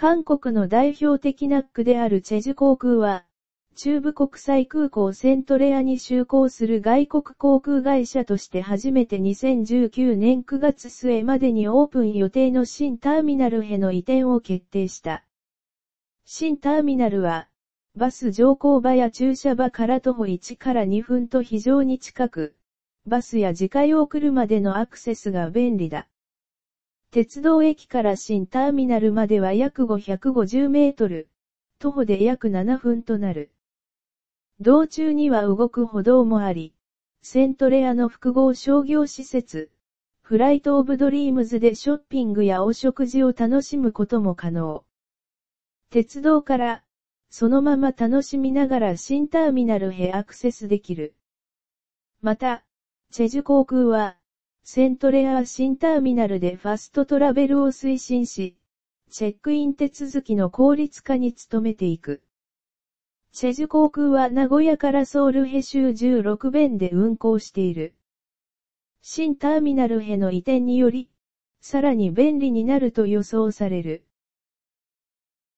韓国の代表的な区であるチェジュ航空は、中部国際空港セントレアに就航する外国航空会社として初めて2019年9月末までにオープン予定の新ターミナルへの移転を決定した。新ターミナルは、バス乗降場や駐車場から徒歩1から2分と非常に近く、バスや自家用車でのアクセスが便利だ。鉄道駅から新ターミナルまでは約550メートル、徒歩で約7分となる。道中には動く歩道もあり、セントレアの複合商業施設、フライトオブドリームズでショッピングやお食事を楽しむことも可能。鉄道から、そのまま楽しみながら新ターミナルへアクセスできる。また、チェジュ航空は、セントレア新ターミナルでファストトラベルを推進し、チェックイン手続きの効率化に努めていく。チェジュ航空は名古屋からソウルへ州16便で運航している。新ターミナルへの移転により、さらに便利になると予想される。